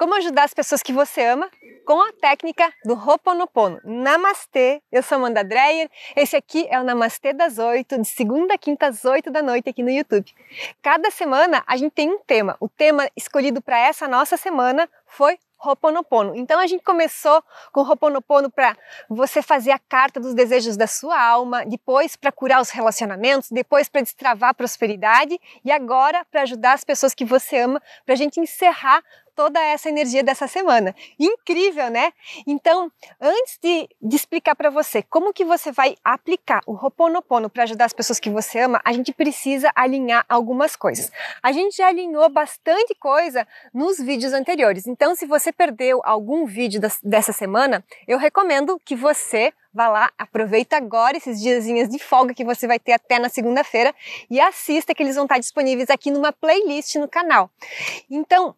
Como ajudar as pessoas que você ama com a técnica do Ho'oponopono. Namastê, eu sou Amanda Dreyer, esse aqui é o Namastê das oito de segunda a quinta às oito da noite aqui no YouTube. Cada semana a gente tem um tema, o tema escolhido para essa nossa semana foi Ho'oponopono. Então a gente começou com Ho'oponopono para você fazer a carta dos desejos da sua alma, depois para curar os relacionamentos, depois para destravar a prosperidade e agora para ajudar as pessoas que você ama, para a gente encerrar toda essa energia dessa semana. Incrível, né? Então, antes de, de explicar para você como que você vai aplicar o Ho'oponopono para ajudar as pessoas que você ama, a gente precisa alinhar algumas coisas. A gente já alinhou bastante coisa nos vídeos anteriores. Então, se você perdeu algum vídeo das, dessa semana, eu recomendo que você vá lá, aproveita agora esses diazinhos de folga que você vai ter até na segunda-feira e assista que eles vão estar disponíveis aqui numa playlist no canal. Então,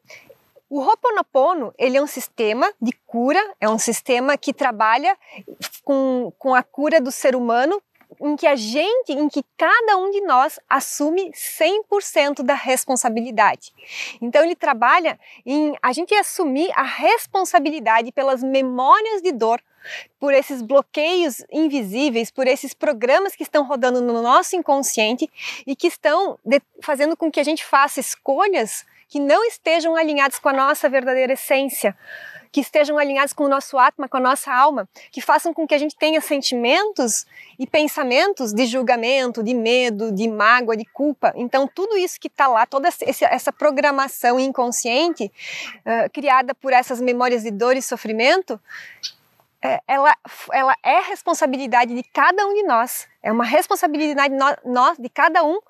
o Ho'oponopono, ele é um sistema de cura, é um sistema que trabalha com, com a cura do ser humano em que a gente, em que cada um de nós assume 100% da responsabilidade. Então ele trabalha em a gente assumir a responsabilidade pelas memórias de dor, por esses bloqueios invisíveis, por esses programas que estão rodando no nosso inconsciente e que estão de, fazendo com que a gente faça escolhas que não estejam alinhados com a nossa verdadeira essência, que estejam alinhados com o nosso atma, com a nossa alma, que façam com que a gente tenha sentimentos e pensamentos de julgamento, de medo, de mágoa, de culpa. Então, tudo isso que está lá, toda essa programação inconsciente uh, criada por essas memórias de dor e sofrimento, é, ela, ela é responsabilidade de cada um de nós. É uma responsabilidade de cada um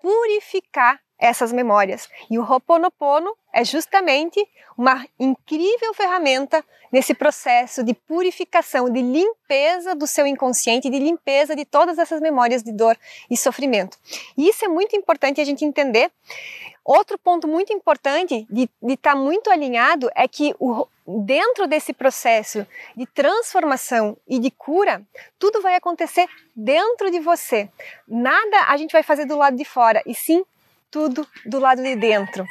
purificar essas memórias. E o Ho'oponopono é justamente uma incrível ferramenta nesse processo de purificação, de limpeza do seu inconsciente, de limpeza de todas essas memórias de dor e sofrimento. E isso é muito importante a gente entender. Outro ponto muito importante de estar tá muito alinhado é que o, dentro desse processo de transformação e de cura, tudo vai acontecer dentro de você. Nada a gente vai fazer do lado de fora, e sim tudo do lado de dentro.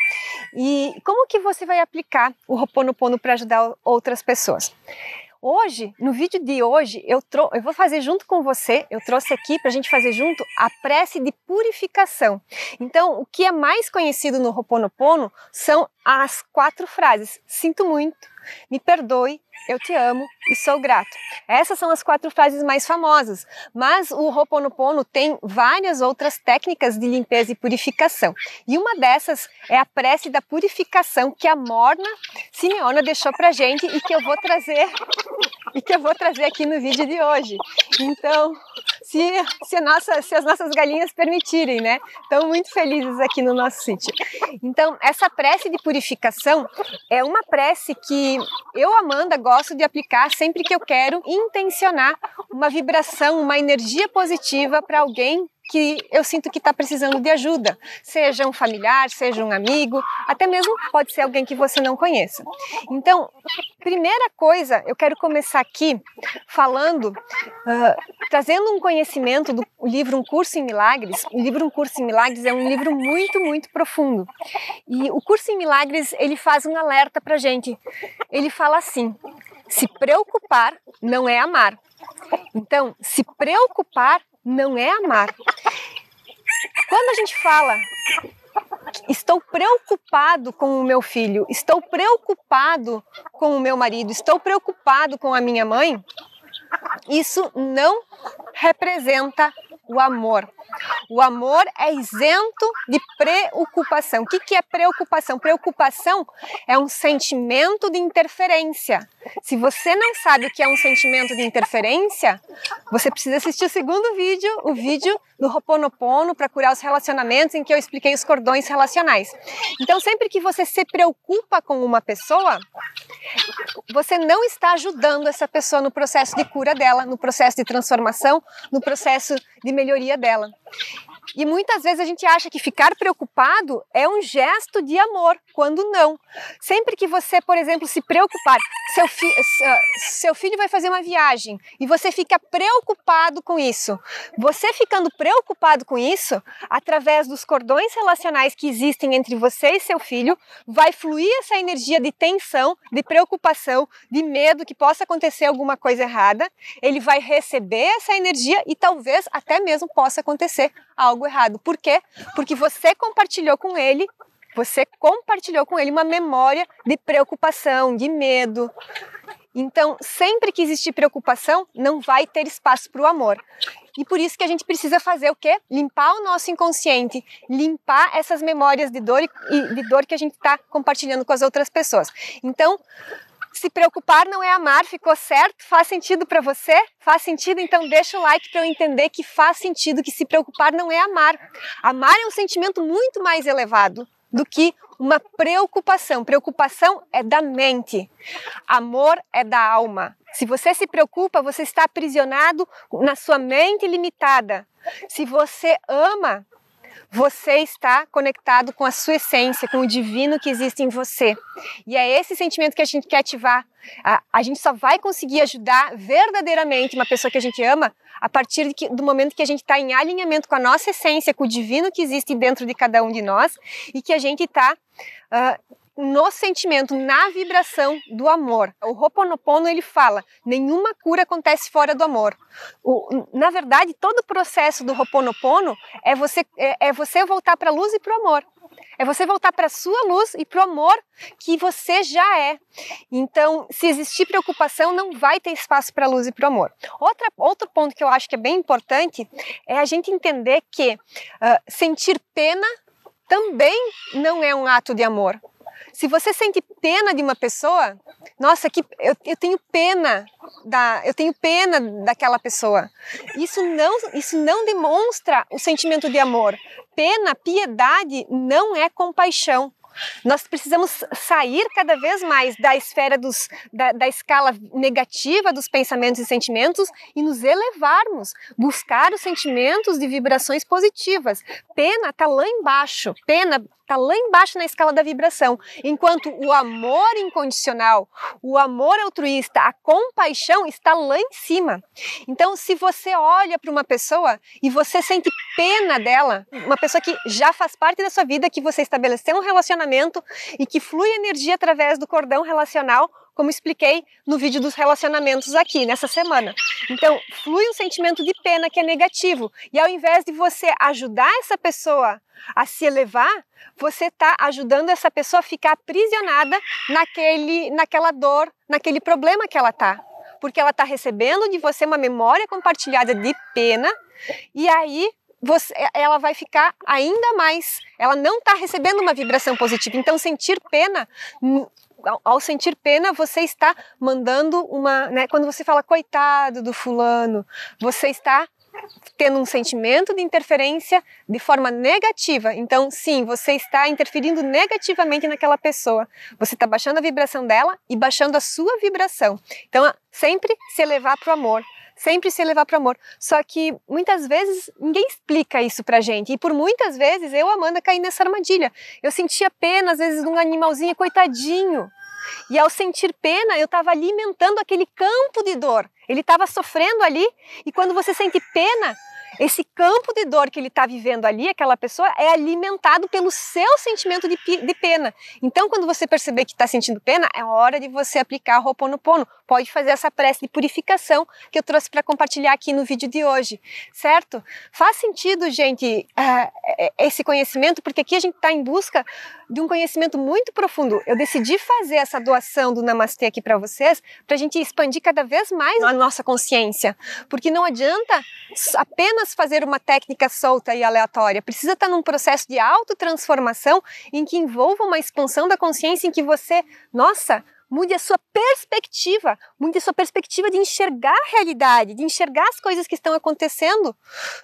E como que você vai aplicar o Ho'oponopono para ajudar outras pessoas? Hoje, no vídeo de hoje, eu, eu vou fazer junto com você, eu trouxe aqui para a gente fazer junto a prece de purificação. Então, o que é mais conhecido no Roponopono são as quatro frases: sinto muito, me perdoe, eu te amo e sou grato. Essas são as quatro frases mais famosas, mas o Roponopono tem várias outras técnicas de limpeza e purificação. E uma dessas é a prece da purificação que a Morna Simeona deixou pra gente e que eu vou trazer e que eu vou trazer aqui no vídeo de hoje. Então, se, se, nossa, se as nossas galinhas permitirem, né? Estão muito felizes aqui no nosso sítio. Então, essa prece de purificação é uma prece que eu, Amanda, gosto de aplicar sempre que eu quero intencionar uma vibração, uma energia positiva para alguém que eu sinto que está precisando de ajuda, seja um familiar, seja um amigo, até mesmo pode ser alguém que você não conheça. Então, primeira coisa, eu quero começar aqui falando, uh, trazendo um conhecimento do livro Um Curso em Milagres. O livro Um Curso em Milagres é um livro muito, muito profundo. E o Curso em Milagres ele faz um alerta para gente. Ele fala assim: se preocupar não é amar. Então, se preocupar não é amar. Quando a gente fala estou preocupado com o meu filho, estou preocupado com o meu marido, estou preocupado com a minha mãe, isso não representa o amor. O amor é isento de preocupação. O que é preocupação? Preocupação é um sentimento de interferência. Se você não sabe o que é um sentimento de interferência, você precisa assistir o segundo vídeo, o vídeo do Roponopono para curar os relacionamentos, em que eu expliquei os cordões relacionais. Então, sempre que você se preocupa com uma pessoa, você não está ajudando essa pessoa no processo de cura dela, no processo de transformação, no processo de melhoria dela. E muitas vezes a gente acha que ficar preocupado é um gesto de amor, quando não. Sempre que você, por exemplo, se preocupar, seu, fi, ah, seu filho vai fazer uma viagem e você fica preocupado com isso. Você ficando preocupado com isso, através dos cordões relacionais que existem entre você e seu filho, vai fluir essa energia de tensão, de preocupação, de medo que possa acontecer alguma coisa errada. Ele vai receber essa energia e talvez até mesmo possa acontecer algo errado. Por quê? Porque você compartilhou com ele você compartilhou com ele uma memória de preocupação, de medo. Então, sempre que existir preocupação, não vai ter espaço para o amor. E por isso que a gente precisa fazer o quê? Limpar o nosso inconsciente, limpar essas memórias de dor e de dor que a gente está compartilhando com as outras pessoas. Então, se preocupar não é amar, ficou certo? Faz sentido para você? Faz sentido? Então deixa o like para eu entender que faz sentido que se preocupar não é amar. Amar é um sentimento muito mais elevado do que uma preocupação. Preocupação é da mente, amor é da alma. Se você se preocupa, você está aprisionado na sua mente limitada. Se você ama, você está conectado com a sua essência, com o divino que existe em você. E é esse sentimento que a gente quer ativar. A, a gente só vai conseguir ajudar verdadeiramente uma pessoa que a gente ama a partir que, do momento que a gente está em alinhamento com a nossa essência, com o divino que existe dentro de cada um de nós e que a gente está uh, ah, no sentimento, na vibração do amor. O Ho'oponopono ele fala: nenhuma cura acontece fora do amor. O, na verdade, todo o processo do Ho'oponopono é você é, é você voltar para a luz e para o amor. É você voltar para a sua luz e para o amor que você já é. Então, se existir preocupação, não vai ter espaço para a luz e para o amor. Outra, outro ponto que eu acho que é bem importante é a gente entender que uh, sentir pena também não é um ato de amor. Se você sente pena de uma pessoa, nossa, que eu, eu tenho pena da, eu tenho pena daquela pessoa. Isso não, isso não demonstra o sentimento de amor. Pena, piedade não é compaixão. Nós precisamos sair cada vez mais da esfera dos, da, da, escala negativa dos pensamentos e sentimentos e nos elevarmos, buscar os sentimentos de vibrações positivas. Pena está lá embaixo. Pena, está lá embaixo na escala da vibração, enquanto o amor incondicional, o amor altruísta, a compaixão está lá em cima. Então, se você olha para uma pessoa e você sente pena dela, uma pessoa que já faz parte da sua vida, que você estabeleceu um relacionamento e que flui energia através do cordão relacional, como expliquei no vídeo dos relacionamentos aqui nessa semana. Então, flui um sentimento de pena que é negativo, e ao invés de você ajudar essa pessoa a se elevar, você está ajudando essa pessoa a ficar aprisionada naquele, naquela dor, naquele problema que ela está. Porque ela está recebendo de você uma memória compartilhada de pena, e aí você, é, ela vai ficar ainda mais, ela não está recebendo uma vibração positiva. Então, sentir pena ao sentir pena, você está mandando uma. Né, quando você fala coitado do fulano, você está tendo um sentimento de interferência de forma negativa. Então, sim, você está interferindo negativamente naquela pessoa. Você está baixando a vibração dela e baixando a sua vibração. Então, sempre se elevar para o amor sempre se levar para o amor. Só que muitas vezes ninguém explica isso para gente. E por muitas vezes eu, Amanda, caí nessa armadilha. Eu sentia pena, às vezes, de um animalzinho coitadinho. E ao sentir pena, eu estava alimentando aquele campo de dor. Ele estava sofrendo ali. E quando você sente pena, esse campo de dor que ele está vivendo ali, aquela pessoa, é alimentado pelo seu sentimento de, de pena. Então, quando você perceber que está sentindo pena, é hora de você aplicar o Ho'oponopono. Pode fazer essa prece de purificação que eu trouxe para compartilhar aqui no vídeo de hoje, certo? Faz sentido, gente, uh, esse conhecimento, porque aqui a gente está em busca de um conhecimento muito profundo. Eu decidi fazer essa doação do Namastê aqui para vocês, para a gente expandir cada vez mais a nossa consciência, porque não adianta apenas apenas fazer uma técnica solta e aleatória, precisa estar num processo de autotransformação em que envolva uma expansão da consciência em que você, nossa, mude a sua perspectiva, mude a sua perspectiva de enxergar a realidade, de enxergar as coisas que estão acontecendo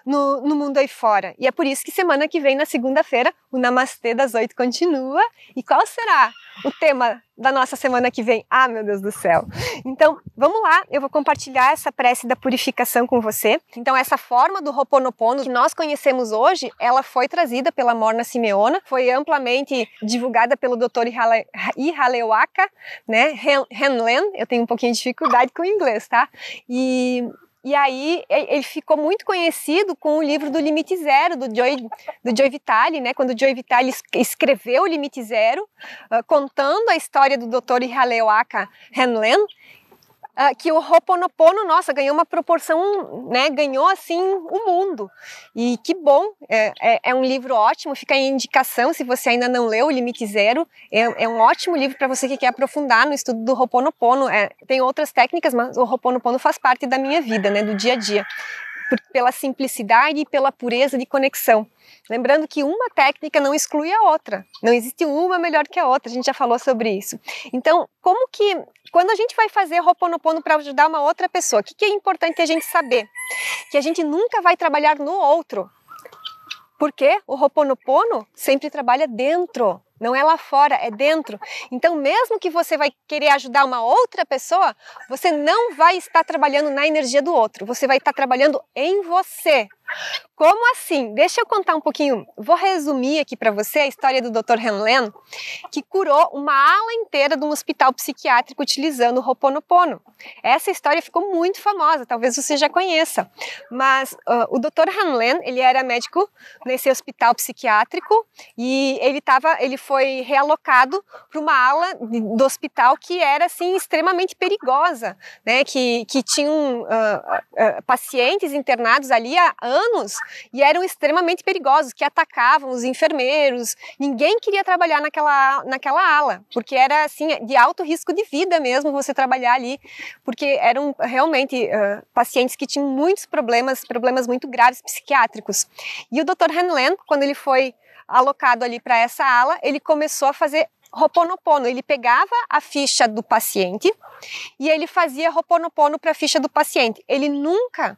no, no mundo aí fora. E é por isso que semana que vem, na segunda-feira, o Namastê das Oito continua. E qual será o tema da nossa semana que vem? Ah, meu Deus do céu! Então, vamos lá, eu vou compartilhar essa prece da purificação com você. Então, essa forma do Ho'oponopono que nós conhecemos hoje, ela foi trazida pela Morna Simeona, foi amplamente divulgada pelo Dr. Ihale, Ihalewaka, né? né? Henlen, eu tenho um pouquinho de dificuldade com o inglês, tá? E e aí ele ficou muito conhecido com o livro do Limite Zero, do Joy, do Joy Vitale, né? quando o Joy Vitale escreveu o Limite Zero, ah, contando a história do Dr. Ihaleoaka Henlen, uh, que o Ho'oponopono, nossa, ganhou uma proporção, né, ganhou assim o mundo. E que bom, é, é, é um livro ótimo, fica em indicação se você ainda não leu O Limite Zero, é, é um ótimo livro para você que quer aprofundar no estudo do Ho'oponopono. É, tem outras técnicas, mas o Ho'oponopono faz parte da minha vida, né, do dia a dia por, pela simplicidade e pela pureza de conexão. Lembrando que uma técnica não exclui a outra, não existe uma melhor que a outra, a gente já falou sobre isso. Então, como que, quando a gente vai fazer Roponopono para ajudar uma outra pessoa, o que, que é importante a gente saber? Que a gente nunca vai trabalhar no outro, porque o Roponopono sempre trabalha dentro não é lá fora, é dentro. Então, mesmo que você vai querer ajudar uma outra pessoa, você não vai estar trabalhando na energia do outro. Você vai estar trabalhando em você. Como assim? Deixa eu contar um pouquinho. Vou resumir aqui para você a história do Dr. Hanlen, que curou uma ala inteira de um hospital psiquiátrico utilizando o Ho'oponopono. Essa história ficou muito famosa, talvez você já conheça. Mas uh, o Dr. Hanlen, ele era médico nesse hospital psiquiátrico e ele tava, ele foi realocado para uma ala do hospital que era assim extremamente perigosa, né? Que que tinham uh, uh, pacientes internados ali há anos anos e eram extremamente perigosos, que atacavam os enfermeiros. Ninguém queria trabalhar naquela, naquela ala, porque era assim de alto risco de vida mesmo você trabalhar ali, porque eram realmente uh, pacientes que tinham muitos problemas, problemas muito graves psiquiátricos. E o Dr. Henlen, quando ele foi alocado ali para essa ala, ele começou a fazer Roponopono, ele pegava a ficha do paciente e ele fazia Roponopono para a ficha do paciente. Ele nunca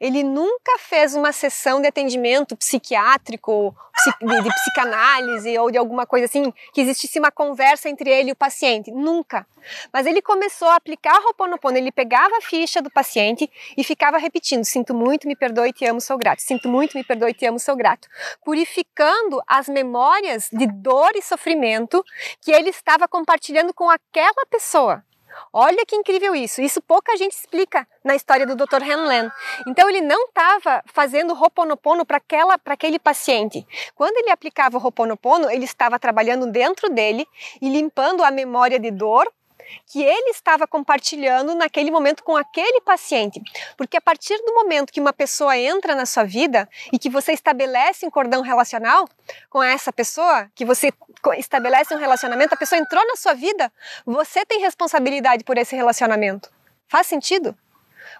ele nunca fez uma sessão de atendimento psiquiátrico, de, psicanálise ou de alguma coisa assim, que existisse uma conversa entre ele e o paciente. Nunca. Mas ele começou a aplicar Ho'oponopono. Ele pegava a ficha do paciente e ficava repetindo: Sinto muito, me perdoe, te amo, sou grato. Sinto muito, me perdoe, te amo, sou grato. Purificando as memórias de dor e sofrimento que ele estava compartilhando com aquela pessoa. Olha que incrível isso. Isso pouca gente explica na história do Dr. Henlen. Então ele não estava fazendo Ho'oponopono para aquela para aquele paciente. Quando ele aplicava o Ho'oponopono, ele estava trabalhando dentro dele e limpando a memória de dor que ele estava compartilhando naquele momento com aquele paciente. Porque a partir do momento que uma pessoa entra na sua vida e que você estabelece um cordão relacional com essa pessoa, que você estabelece um relacionamento, a pessoa entrou na sua vida, você tem responsabilidade por esse relacionamento. Faz sentido?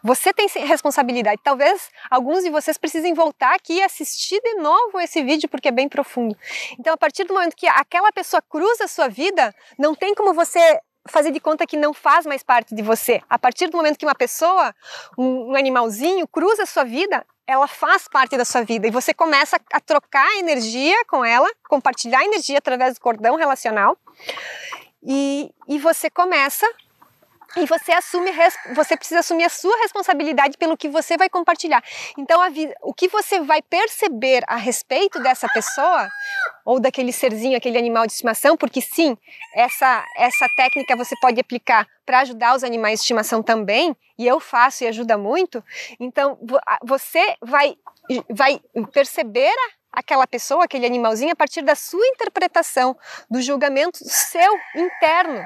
Você tem responsabilidade. Talvez alguns de vocês precisem voltar aqui e assistir de novo esse vídeo porque é bem profundo. Então, a partir do momento que aquela pessoa cruza a sua vida, não tem como você fazer de conta que não faz mais parte de você. A partir do momento que uma pessoa, um animalzinho, cruza a sua vida, ela faz parte da sua vida e você começa a trocar energia com ela, compartilhar energia através do cordão relacional e, e você começa e você assume, você precisa assumir a sua responsabilidade pelo que você vai compartilhar. Então, vida, o que você vai perceber a respeito dessa pessoa ou daquele serzinho, aquele animal de estimação, porque sim, essa essa técnica você pode aplicar para ajudar os animais de estimação também, e eu faço e ajuda muito. Então, você vai vai perceber a aquela pessoa, aquele animalzinho, a partir da sua interpretação, do julgamento seu interno.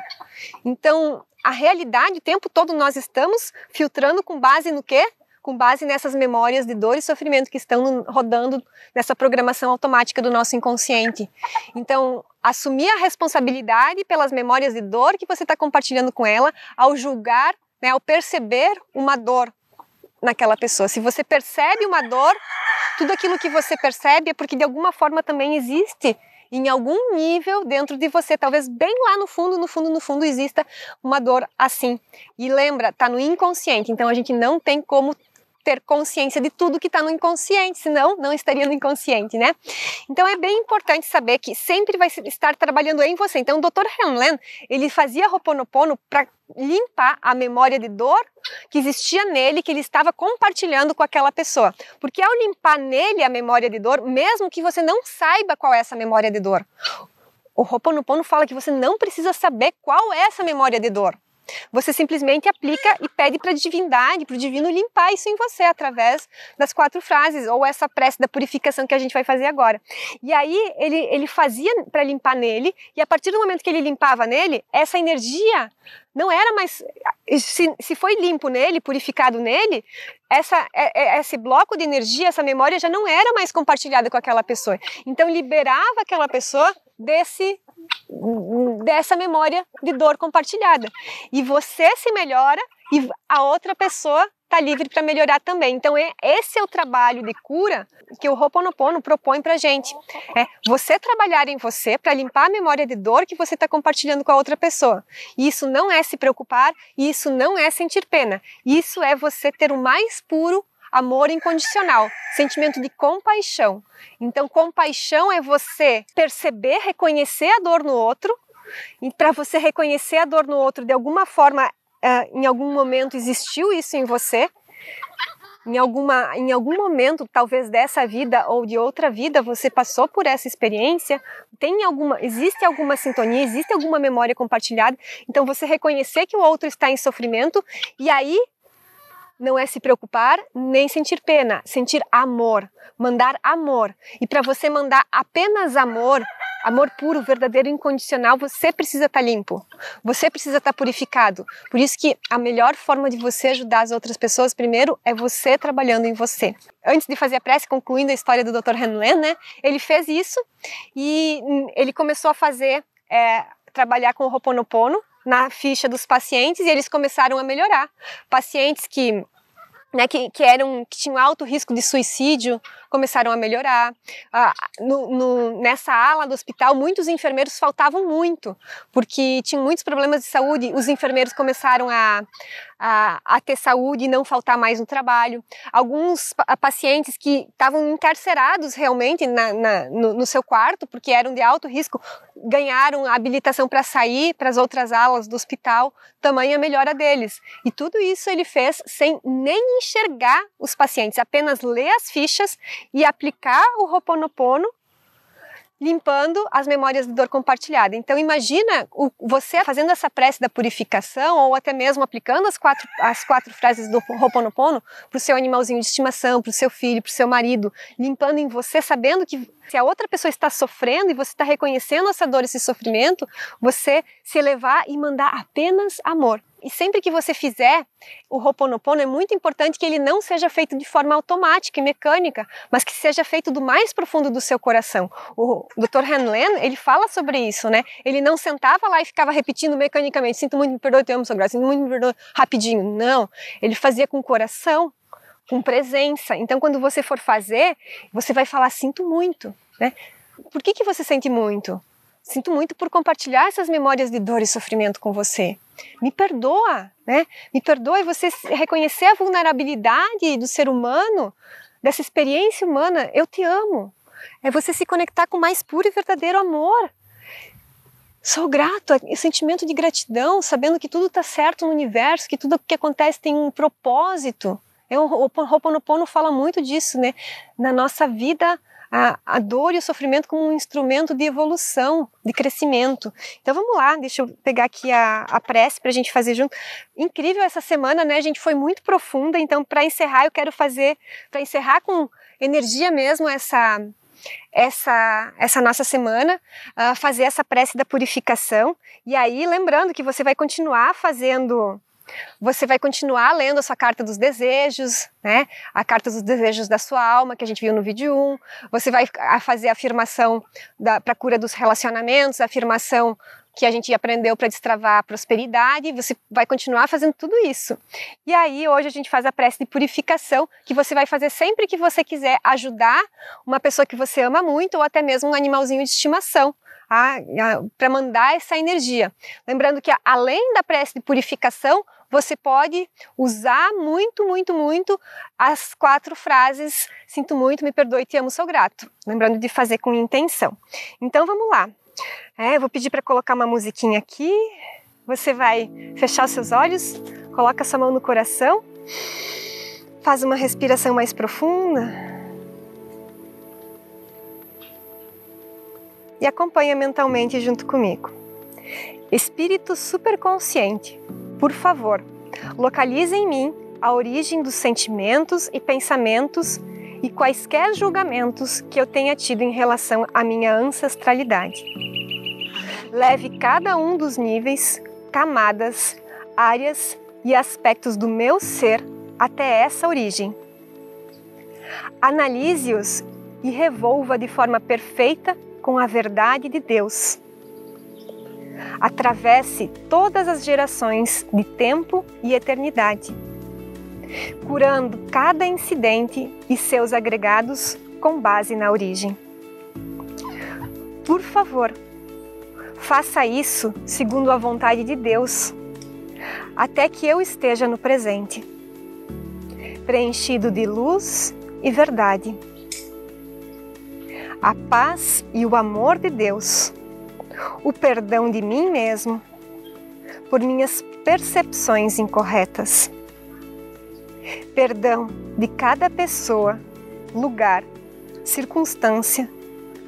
Então, a realidade, o tempo todo nós estamos filtrando com base no quê? Com base nessas memórias de dor e sofrimento que estão rodando nessa programação automática do nosso inconsciente. Então, assumir a responsabilidade pelas memórias de dor que você está compartilhando com ela ao julgar, né, ao perceber uma dor, naquela pessoa. Se você percebe uma dor, tudo aquilo que você percebe é porque de alguma forma também existe em algum nível dentro de você, talvez bem lá no fundo, no fundo, no fundo exista uma dor assim. E lembra, tá no inconsciente, então a gente não tem como ter consciência de tudo que está no inconsciente, senão não estaria no inconsciente, né? Então é bem importante saber que sempre vai estar trabalhando em você. Então o Dr. Hamlin, ele fazia Ho'oponopono para limpar a memória de dor que existia nele, que ele estava compartilhando com aquela pessoa. Porque ao limpar nele a memória de dor, mesmo que você não saiba qual é essa memória de dor, o Ho'oponopono fala que você não precisa saber qual é essa memória de dor. Você simplesmente aplica e pede para a divindade, para o divino limpar isso em você através das quatro frases ou essa prece da purificação que a gente vai fazer agora. E aí ele, ele fazia para limpar nele e a partir do momento que ele limpava nele, essa energia não era mais. Se, se foi limpo nele, purificado nele, essa, é, é, esse bloco de energia, essa memória já não era mais compartilhada com aquela pessoa. Então liberava aquela pessoa desse dessa memória de dor compartilhada. E você se melhora e a outra pessoa está livre para melhorar também. Então, é, esse é o trabalho de cura que o Ho'oponopono propõe para a gente. É você trabalhar em você para limpar a memória de dor que você está compartilhando com a outra pessoa. E isso não é se preocupar, e isso não é sentir pena. Isso é você ter o mais puro amor incondicional, sentimento de compaixão. Então, compaixão é você perceber, reconhecer a dor no outro e para você reconhecer a dor no outro de alguma forma ah, em algum momento existiu isso em você? Em, alguma, em algum momento, talvez dessa vida ou de outra vida, você passou por essa experiência? Tem alguma, existe alguma sintonia, existe alguma memória compartilhada? Então, você reconhecer que o outro está em sofrimento e aí não é se preocupar nem sentir pena, sentir amor, mandar amor. E para você mandar apenas amor, Amor puro, verdadeiro, incondicional, você precisa estar tá limpo. Você precisa estar tá purificado. Por isso que a melhor forma de você ajudar as outras pessoas, primeiro, é você trabalhando em você. Antes de fazer a prece, concluindo a história do Dr. Henlen, né? Ele fez isso e ele começou a fazer, é, trabalhar com o Ho'oponopono na ficha dos pacientes e eles começaram a melhorar. Pacientes que né, que, que, eram que tinham alto risco de suicídio começaram a melhorar. Ah, no, no, nessa ala do hospital, muitos enfermeiros faltavam muito, porque tinham muitos problemas de saúde. Os enfermeiros começaram a, a, a ter saúde e não faltar mais no trabalho. Alguns ah, pacientes que estavam encarcerados realmente na, na, no, no seu quarto, porque eram de alto risco, ganharam a habilitação para sair para as outras alas do hospital, tamanha melhora deles. E tudo isso ele fez sem nem enxergar os pacientes, apenas ler as fichas e aplicar o Roponopono limpando as memórias de dor compartilhada. Então imagina o, você fazendo essa prece da purificação ou até mesmo aplicando as quatro, as quatro frases do Ho'oponopono para o seu animalzinho de estimação, para o seu filho, para o seu marido, limpando em você, sabendo que se a outra pessoa está sofrendo e você está reconhecendo essa dor, esse sofrimento, você se elevar e mandar apenas amor. E sempre que você fizer o Ho'oponopono, é muito importante que ele não seja feito de forma automática e mecânica, mas que seja feito do mais profundo do seu coração. O Dr. Hanlon, ele fala sobre isso, né? Ele não sentava lá e ficava repetindo mecanicamente, sinto muito, me perdoe, te amo, sou graça, sinto muito, me perdoe, rapidinho. Não, ele fazia com o coração, com presença. Então, quando você for fazer, você vai falar, sinto muito, né? Por que, que você sente muito? Sinto muito por compartilhar essas memórias de dor e sofrimento com você. Me perdoa, né? Me perdoa e você reconhecer a vulnerabilidade do ser humano, dessa experiência humana. Eu te amo. É você se conectar com o mais puro e verdadeiro amor. Sou grato, sentimento de gratidão, sabendo que tudo está certo no universo, que tudo o que acontece tem um propósito. É, o Ho'oponopono fala muito disso, né? Na nossa vida a, a dor e o sofrimento como um instrumento de evolução, de crescimento. Então vamos lá, deixa eu pegar aqui a, a prece para a gente fazer junto. Incrível essa semana, né? A gente foi muito profunda, então para encerrar eu quero fazer, para encerrar com energia mesmo essa essa, essa nossa semana, uh, fazer essa prece da purificação. E aí, lembrando que você vai continuar fazendo você vai continuar lendo a sua carta dos desejos, né? A carta dos desejos da sua alma, que a gente viu no vídeo 1. Você vai fazer a afirmação para a cura dos relacionamentos, a afirmação que a gente aprendeu para destravar a prosperidade, você vai continuar fazendo tudo isso. E aí hoje a gente faz a prece de purificação, que você vai fazer sempre que você quiser ajudar uma pessoa que você ama muito ou até mesmo um animalzinho de estimação para mandar essa energia. Lembrando que além da prece de purificação, você pode usar muito, muito, muito as quatro frases: sinto muito, me perdoe, te amo, sou grato. Lembrando de fazer com intenção. Então vamos lá. É, vou pedir para colocar uma musiquinha aqui. Você vai fechar os seus olhos, coloca sua mão no coração, faz uma respiração mais profunda e acompanha mentalmente junto comigo. Espírito superconsciente, por favor, localize em mim a origem dos sentimentos e pensamentos e quaisquer julgamentos que eu tenha tido em relação à minha ancestralidade. Leve cada um dos níveis, camadas, áreas e aspectos do meu ser até essa origem. Analise-os e revolva de forma perfeita com a verdade de Deus. Atravesse todas as gerações de tempo e eternidade curando cada incidente e seus agregados com base na origem. Por favor, faça isso segundo a vontade de Deus, até que eu esteja no presente, preenchido de luz e verdade. A paz e o amor de Deus, o perdão de mim mesmo, por minhas percepções incorretas perdão de cada pessoa, lugar, circunstância,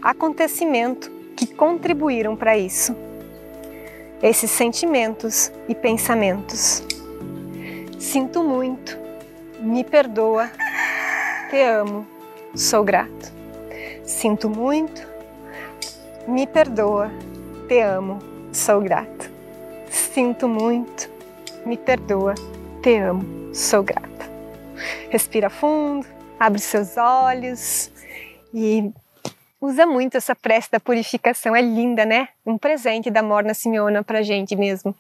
acontecimento que contribuíram para isso. Esses sentimentos e pensamentos. Sinto muito, me perdoa, te amo, sou grato. Sinto muito, me perdoa, te amo, sou grato. Sinto muito, me perdoa, te amo, sou grato respira fundo, abre seus olhos e usa muito essa prece da purificação. É linda, né? Um presente da Morna Simeona para gente mesmo.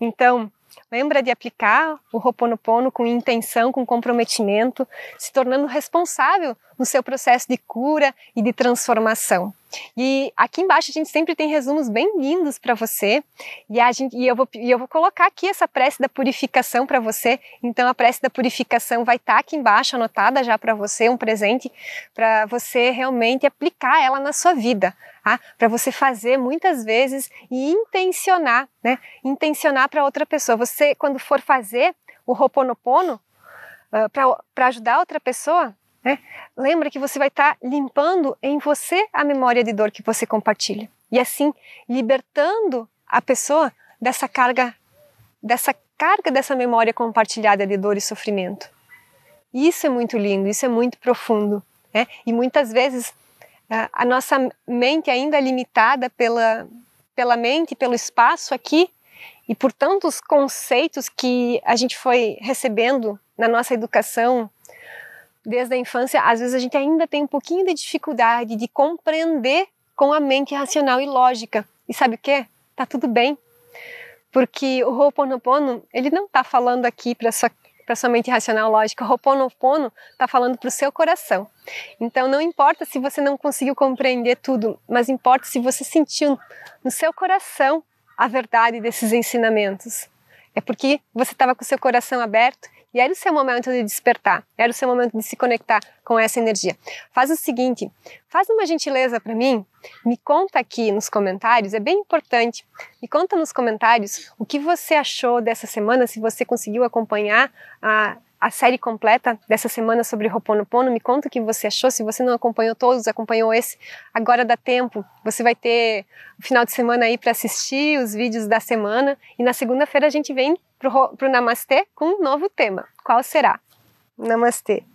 Então, lembra de aplicar o Ho'oponopono com intenção, com comprometimento, se tornando responsável no seu processo de cura e de transformação. E aqui embaixo a gente sempre tem resumos bem lindos para você. E, a gente, e eu, vou, e eu vou colocar aqui essa prece da purificação para você. Então a prece da purificação vai estar tá aqui embaixo, anotada já para você, um presente para você realmente aplicar ela na sua vida. Ah, tá? para você fazer muitas vezes e intencionar, né? Intencionar para outra pessoa. Você, quando for fazer o Roponopono uh, ah, para ajudar outra pessoa, né? Lembra que você vai estar tá limpando em você a memória de dor que você compartilha e assim libertando a pessoa dessa carga, dessa carga dessa memória compartilhada de dor e sofrimento. Isso é muito lindo, isso é muito profundo, né? E muitas vezes a nossa mente ainda é limitada pela pela mente, pelo espaço aqui e por tantos conceitos que a gente foi recebendo na nossa educação desde a infância, às vezes a gente ainda tem um pouquinho de dificuldade de compreender com a mente racional e lógica. E sabe o que? Tá tudo bem. Porque o Ho'oponopono, ele não tá falando aqui para sua para sua mente racional lógica, o Ho'oponopono está falando para o seu coração. Então não importa se você não conseguiu compreender tudo, mas importa se você sentiu no seu coração a verdade desses ensinamentos. É porque você estava com o seu coração aberto e era o seu momento de despertar, era o seu momento de se conectar com essa energia. Faz o seguinte, faz uma gentileza para mim, me conta aqui nos comentários, é bem importante. Me conta nos comentários o que você achou dessa semana, se você conseguiu acompanhar a a série completa dessa semana sobre Pono. Me conta o que você achou. Se você não acompanhou todos, acompanhou esse, agora dá tempo. Você vai ter o final de semana aí para assistir os vídeos da semana. E na segunda-feira a gente vem para o Namastê com um novo tema. Qual será? Namastê.